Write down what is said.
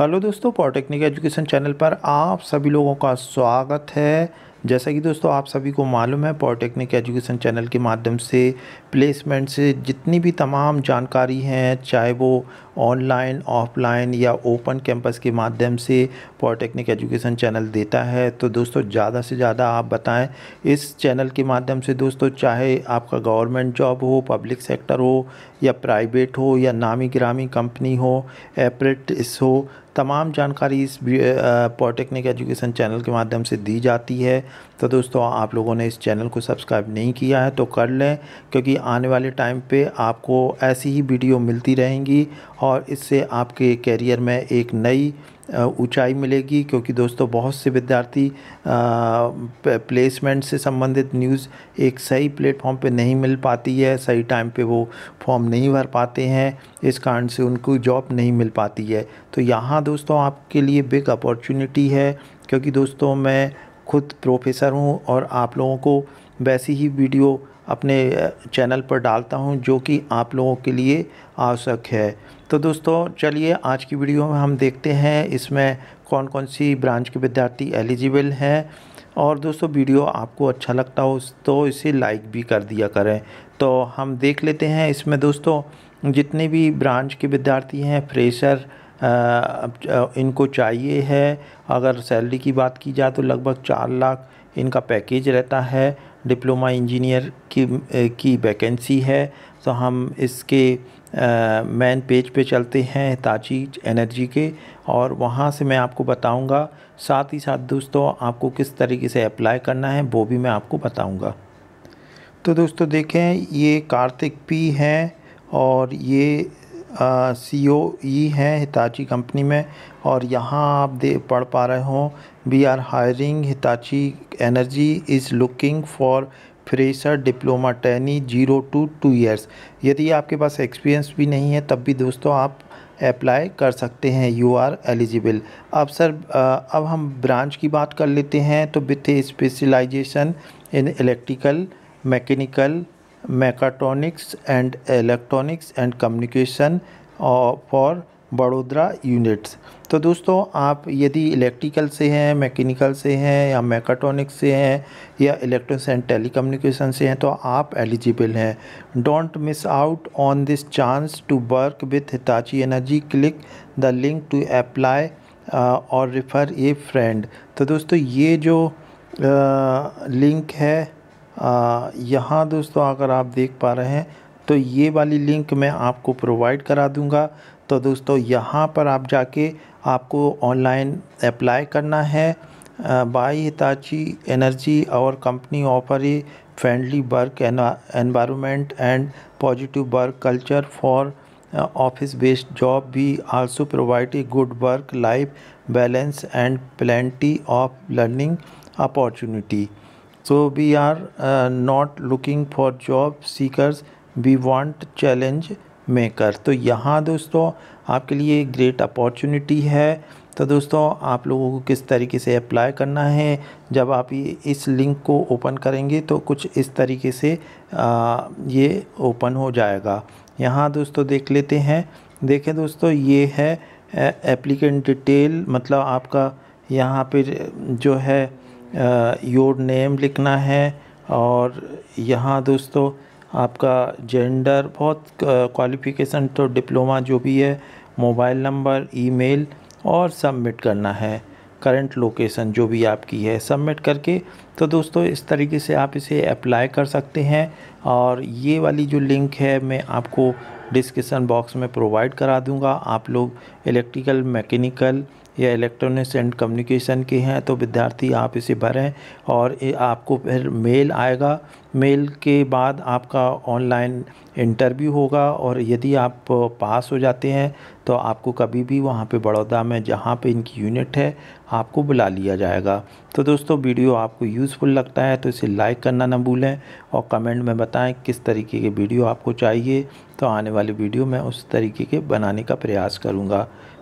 hello दोस्तों polytechnic education channel पर आप सभी लोगों का स्वागत है जैसा कि दोस्तों आप सभी को मालूम है पॉलिटेक्निक एजुकेशन चैनल के माध्यम से प्लेसमेंट से जितनी भी तमाम जानकारी हैं चाहे वो ऑनलाइन ऑफलाइन या ओपन कैंपस के माध्यम से पॉलिटेक्निक एजुकेशन चैनल देता है तो दोस्तों ज़्यादा से ज़्यादा आप बताएं इस चैनल के माध्यम से दोस्तों चाहे आपका गवर्नमेंट जॉब हो पब्लिक सेक्टर हो या प्राइवेट हो या नामी ग्रामी कंपनी हो एपरेट हो तमाम जानकारी इस पॉलिटेक्निक एजुकेशन चैनल के माध्यम से दी जाती है तो दोस्तों आप लोगों ने इस चैनल को सब्सक्राइब नहीं किया है तो कर लें क्योंकि आने वाले टाइम पे आपको ऐसी ही वीडियो मिलती रहेंगी और इससे आपके कैरियर में एक नई ऊंचाई मिलेगी क्योंकि दोस्तों बहुत से विद्यार्थी प्लेसमेंट से संबंधित न्यूज़ एक सही प्लेटफॉर्म पे नहीं मिल पाती है सही टाइम पे वो फॉर्म नहीं भर पाते हैं इस कारण से उनको जॉब नहीं मिल पाती है तो यहाँ दोस्तों आपके लिए बिग अपॉर्चुनिटी है क्योंकि दोस्तों मैं खुद प्रोफेसर हूँ और आप लोगों को वैसी ही वीडियो अपने चैनल पर डालता हूँ जो कि आप लोगों के लिए आवश्यक है तो दोस्तों चलिए आज की वीडियो में हम देखते हैं इसमें कौन कौन सी ब्रांच के विद्यार्थी एलिजिबल हैं और दोस्तों वीडियो आपको अच्छा लगता हो तो इसे लाइक भी कर दिया करें तो हम देख लेते हैं इसमें दोस्तों जितने भी ब्रांच के विद्यार्थी हैं फ्रेशर इनको चाहिए है अगर सैलरी की बात की जाए तो लगभग चार लाख इनका पैकेज रहता है डिप्लोमा इंजीनियर की की वैकेंसी है तो हम इसके मेन पेज पे चलते हैं ताची एनर्जी के और वहाँ से मैं आपको बताऊँगा साथ ही साथ दोस्तों आपको किस तरीके से अप्लाई करना है वो भी मैं आपको बताऊँगा तो दोस्तों देखें ये कार्तिक पी हैं और ये सी ओ ई हैं हिताची कंपनी में और यहाँ आप दे पढ़ पा रहे हो we are hiring Hitachi energy is looking for fresher diploma trainee zero to two years यदि आपके पास एक्सपीरियंस भी नहीं है तब भी दोस्तों आप अप्लाई कर सकते हैं यू आर एलिजिबल अब सर अब हम ब्रांच की बात कर लेते हैं तो with specialization in electrical mechanical mechatronics and electronics and communication for बड़ोदरा यूनिट्स तो दोस्तों आप यदि इलेक्ट्रिकल से हैं मैकेनिकल से हैं या मैकाट्रॉनिक्स से हैं या इलेक्ट्रॉनिक्स एंड टेलीकम्युनिकेशन से हैं तो आप एलिजिबल हैं don't miss out on this chance to work with Hitachi energy click the link to apply और रिफर ए फ्रेंड तो दोस्तों ये जो लिंक uh, है यहाँ दोस्तों अगर आप देख पा रहे हैं तो ये वाली लिंक मैं आपको प्रोवाइड करा दूँगा तो दोस्तों यहाँ पर आप जाके आपको ऑनलाइन अप्लाई करना है बाई हिताची एनर्जी और company offer a friendly work environment and positive work culture for office based job भी also provide a good work life balance and plenty of learning opportunity so we are uh, not looking for job seekers we want challenge makers तो यहाँ दोस्तों आपके लिए great opportunity है तो दोस्तों आप लोगों को किस तरीके से अप्लाई करना है जब आप इस लिंक को ओपन करेंगे तो कुछ इस तरीके से आ, ये ओपन हो जाएगा यहाँ दोस्तों देख लेते हैं देखें दोस्तों ये है एप्लीकेंट डिटेल मतलब आपका यहाँ पर जो है योर नेम लिखना है और यहाँ दोस्तों आपका जेंडर बहुत क्वालिफ़िकेशन तो डिप्लोमा जो भी है मोबाइल नंबर ईमेल और सबमिट करना है करंट लोकेशन जो भी आपकी है सबमिट करके तो दोस्तों इस तरीके से आप इसे अप्लाई कर सकते हैं और ये वाली जो लिंक है मैं आपको डिस्क्रिप्शन बॉक्स में प्रोवाइड करा दूंगा आप लोग इलेक्ट्रिकल मैकेनिकल या इलेक्ट्रॉनिक्स एंड कम्युनिकेशन की हैं तो विद्यार्थी आप इसे भरें और आपको फिर मेल आएगा मेल के बाद आपका ऑनलाइन इंटरव्यू होगा और यदि आप पास हो जाते हैं तो आपको कभी भी वहाँ पे बड़ौदा में जहाँ पे इनकी यूनिट है आपको बुला लिया जाएगा तो दोस्तों वीडियो आपको यूज़फुल लगता है तो इसे लाइक करना ना भूलें और कमेंट में बताएं किस तरीके के वीडियो आपको चाहिए तो आने वाली वीडियो मैं उस तरीके के बनाने का प्रयास करूँगा